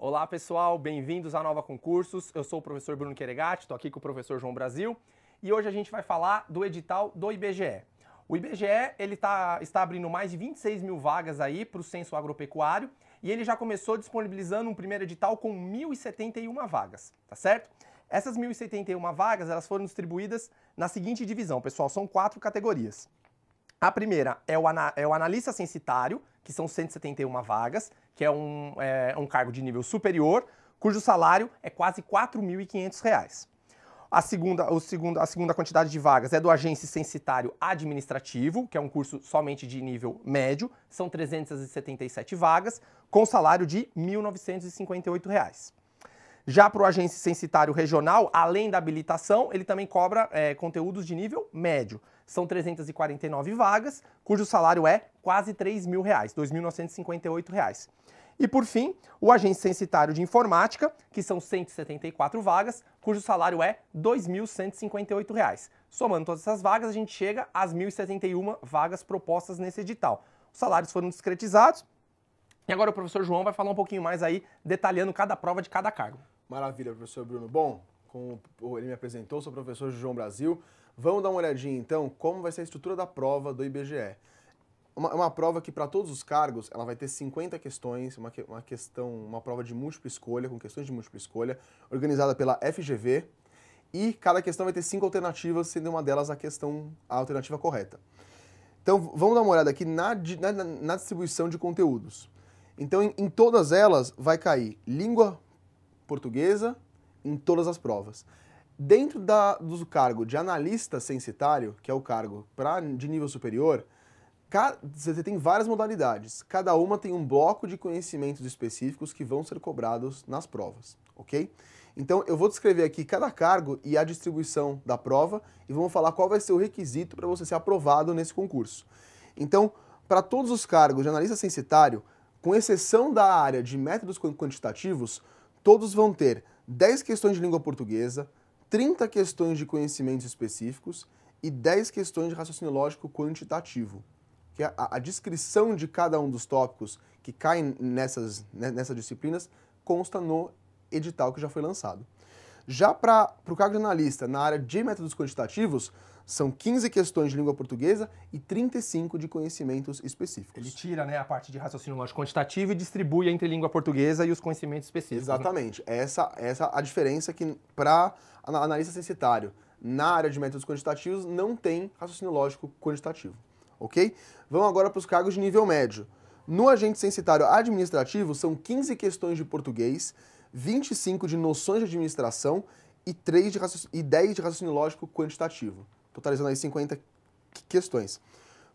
Olá pessoal, bem-vindos à Nova Concursos. Eu sou o professor Bruno Queregatti, estou aqui com o professor João Brasil e hoje a gente vai falar do edital do IBGE. O IBGE ele tá, está abrindo mais de 26 mil vagas aí para o censo agropecuário e ele já começou disponibilizando um primeiro edital com 1.071 vagas, tá certo? Essas 1.071 vagas elas foram distribuídas na seguinte divisão, pessoal, são quatro categorias. A primeira é o, é o analista censitário, que são 171 vagas, que é um, é um cargo de nível superior, cujo salário é quase R$ 4.500. A segunda, o segundo, a segunda quantidade de vagas é do agente censitário administrativo, que é um curso somente de nível médio, são 377 vagas, com salário de R$ 1.958. Já para o agente censitário regional, além da habilitação, ele também cobra é, conteúdos de nível médio. São 349 vagas, cujo salário é quase 3 mil reais, 2.958 reais. E por fim, o agente censitário de informática, que são 174 vagas, cujo salário é R$ reais. Somando todas essas vagas, a gente chega às 1.071 vagas propostas nesse edital. Os salários foram discretizados. E agora o professor João vai falar um pouquinho mais aí, detalhando cada prova de cada cargo. Maravilha, professor Bruno. Bom, como ele me apresentou, sou professor de João Brasil. Vamos dar uma olhadinha então como vai ser a estrutura da prova do IBGE. Uma, uma prova que para todos os cargos ela vai ter 50 questões, uma, uma questão, uma prova de múltipla escolha, com questões de múltipla escolha, organizada pela FGV, e cada questão vai ter cinco alternativas, sendo uma delas a questão, a alternativa correta. Então vamos dar uma olhada aqui na, na, na distribuição de conteúdos. Então em, em todas elas vai cair língua portuguesa em todas as provas. Dentro da, do cargo de analista censitário, que é o cargo pra, de nível superior, você tem várias modalidades. Cada uma tem um bloco de conhecimentos específicos que vão ser cobrados nas provas, ok? Então eu vou descrever aqui cada cargo e a distribuição da prova e vamos falar qual vai ser o requisito para você ser aprovado nesse concurso. Então, para todos os cargos de analista censitário, com exceção da área de métodos quantitativos, todos vão ter 10 questões de língua portuguesa, 30 questões de conhecimentos específicos e 10 questões de raciocínio lógico quantitativo. Que é a, a descrição de cada um dos tópicos que caem nessas, nessas disciplinas consta no edital que já foi lançado. Já para o cargo de analista na área de métodos quantitativos, são 15 questões de língua portuguesa e 35 de conhecimentos específicos. Ele tira né, a parte de raciocínio lógico quantitativo e distribui entre língua portuguesa e os conhecimentos específicos. Né? Exatamente. Né? Essa, essa a diferença que, para analista censitário, na área de métodos quantitativos, não tem raciocínio lógico quantitativo. Ok? Vamos agora para os cargos de nível médio. No agente censitário administrativo, são 15 questões de português, 25 de noções de administração e, 3 de e 10 de raciocínio lógico quantitativo, totalizando aí 50 questões.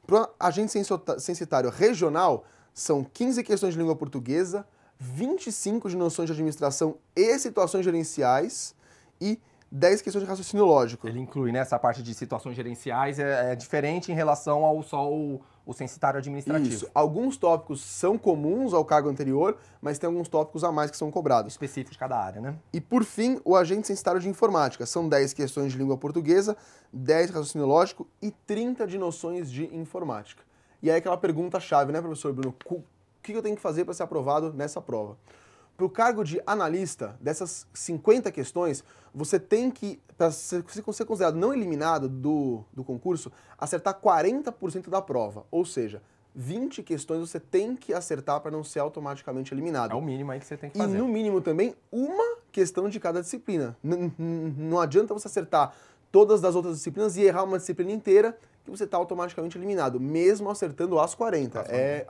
Para o agente censitário regional, são 15 questões de língua portuguesa, 25 de noções de administração e situações gerenciais e 10 questões de raciocínio lógico. Ele inclui, né, essa parte de situações gerenciais, é, é diferente em relação ao só o, o censitário administrativo. Isso. Alguns tópicos são comuns ao cargo anterior, mas tem alguns tópicos a mais que são cobrados. Específicos de cada área, né? E por fim, o agente censitário de informática. São 10 questões de língua portuguesa, 10 de raciocínio lógico e 30 de noções de informática. E aí aquela pergunta-chave, né, professor Bruno? O que eu tenho que fazer para ser aprovado nessa prova? Para o cargo de analista, dessas 50 questões, você tem que, para ser, ser considerado não eliminado do, do concurso, acertar 40% da prova. Ou seja, 20 questões você tem que acertar para não ser automaticamente eliminado. É o mínimo aí que você tem que fazer. E no mínimo também uma questão de cada disciplina. N não adianta você acertar todas as outras disciplinas e errar uma disciplina inteira que você está automaticamente eliminado, mesmo acertando as 40. As 40. É,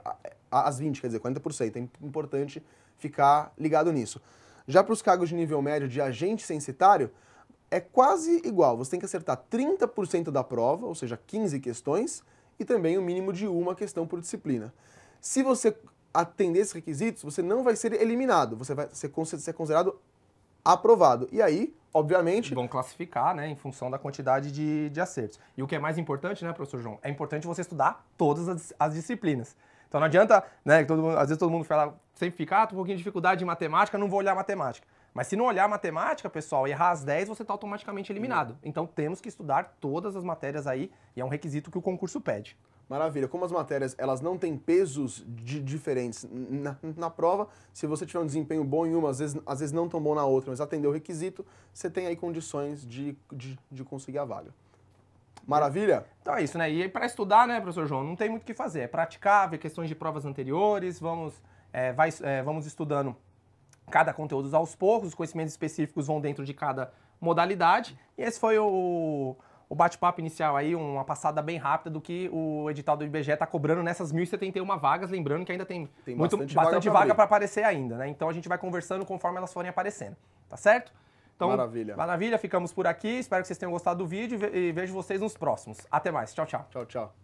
as 20, quer dizer, 40%. É importante ficar ligado nisso. Já para os cargos de nível médio de agente censitário, é quase igual. Você tem que acertar 30% da prova, ou seja, 15 questões, e também o um mínimo de uma questão por disciplina. Se você atender esses requisitos, você não vai ser eliminado, você vai ser considerado aprovado. E aí, obviamente. Vão classificar, né, em função da quantidade de, de acertos. E o que é mais importante, né, professor João? É importante você estudar todas as, as disciplinas. Então não adianta, né? Todo mundo, às vezes todo mundo fala, sempre fica, ah, tô com um pouquinho de dificuldade em matemática, não vou olhar matemática. Mas se não olhar matemática, pessoal, errar as 10, você está automaticamente eliminado. Uhum. Então temos que estudar todas as matérias aí e é um requisito que o concurso pede. Maravilha. Como as matérias elas não têm pesos de, diferentes na, na, prova, se você tiver um desempenho bom em uma, às vezes, às vezes não tão bom na outra, mas atender o requisito, você tem aí condições de, de, de conseguir a vaga. Maravilha? Então é isso, né? E é para estudar, né, professor João, não tem muito o que fazer. É praticar, ver questões de provas anteriores, vamos, é, vai, é, vamos estudando cada conteúdo aos poucos, os conhecimentos específicos vão dentro de cada modalidade. E esse foi o, o bate-papo inicial aí, uma passada bem rápida do que o edital do IBGE está cobrando nessas 1.071 vagas, lembrando que ainda tem, tem muito, bastante, bastante vaga para aparecer ainda, né? Então a gente vai conversando conforme elas forem aparecendo, tá certo? Então, maravilha. Maravilha, ficamos por aqui. Espero que vocês tenham gostado do vídeo e vejo vocês nos próximos. Até mais. Tchau, tchau. Tchau, tchau.